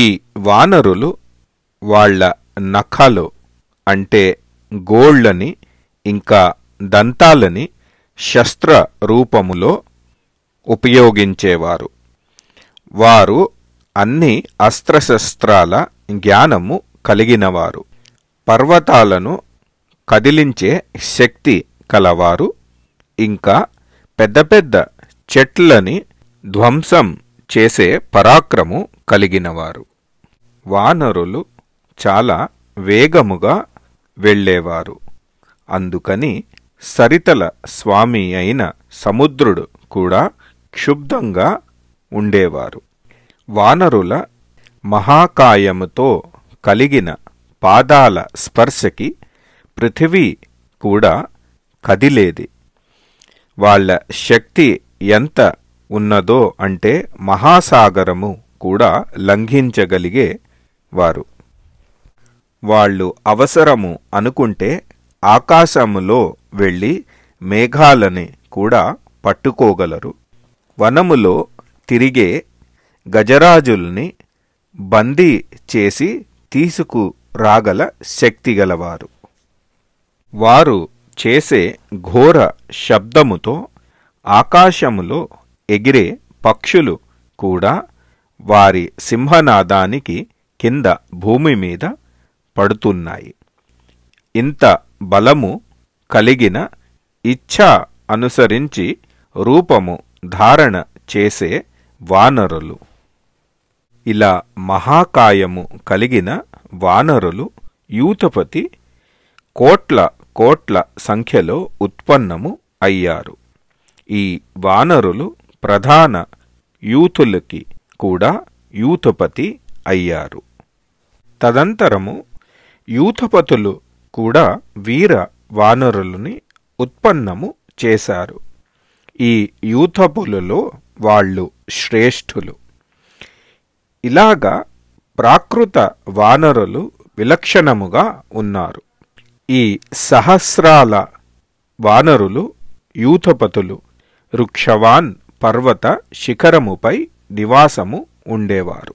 ఈ వానరులు వాళ్ల నఖాలు అంటే గోళ్లని ఇంకా దంతాలని శస్త్ర రూపములో ఉపయోగించేవారు వారు అన్ని అస్త్రశస్త్రాల జ్ఞానము కలిగినవారు పర్వతాలను కదిలించే శక్తి కలవారు ఇంకా పెద్ద పెద్ద చెట్లని ధ్వంసం చేసే పరాక్రము కలిగినవారు వానరులు చాలా వేగముగా వెళ్ళేవారు అందుకని సరితల స్వామి అయిన సముద్రుడు కూడా క్షుబ్ధంగా ఉండేవారు వానరుల మహాకాయముతో కలిగిన పాదాల స్పర్శకి పృథివీ కూడా కదిలేది వాళ్ల శక్తి ఎంత ఉన్నదో అంటే మహాసాగరము కూడా లంఘించగలిగే వారు వాళ్ళు అవసరము అనుకుంటే ఆకాశములో వెళ్ళి మేఘాలని కూడా పట్టుకోగలరు వనములో తిరిగే గజరాజుల్ని బందీ చేసి తీసుకురాగల శక్తిగలవారు వారు చేసే ఘోర శబ్దముతో ఆకాశములో ఎగిరే పక్షులు కూడా వారి సింహనాదానికి కింద భూమి మీద పడుతున్నాయి ఇంత బలము కలిగిన ఇచ్ఛా అనుసరించి రూపము ధారణ చేసే వానరులు ఇలా మహాకాయము కలిగిన వానరులు యూతపతి కోట్ల కోట్ల సంఖ్యలో ఉత్పన్నము అయ్యారు ఈ వానరులు ప్రధాన యూతులకి కూడా యూథపతి అయ్యారు తదంతరము యూథపతులు కూడా వీర వానరులని ఉత్పన్నము చేశారు ఈ యూతపులలో వాళ్ళు శ్రేష్ఠులు ఇలాగా ప్రాకృత వానరులు విలక్షణముగా ఉన్నారు ఈ సహస్రాల వానరులు యూథపతులు వృక్షవాన్ పర్వత శిఖరముపై నివాసము ఉండేవారు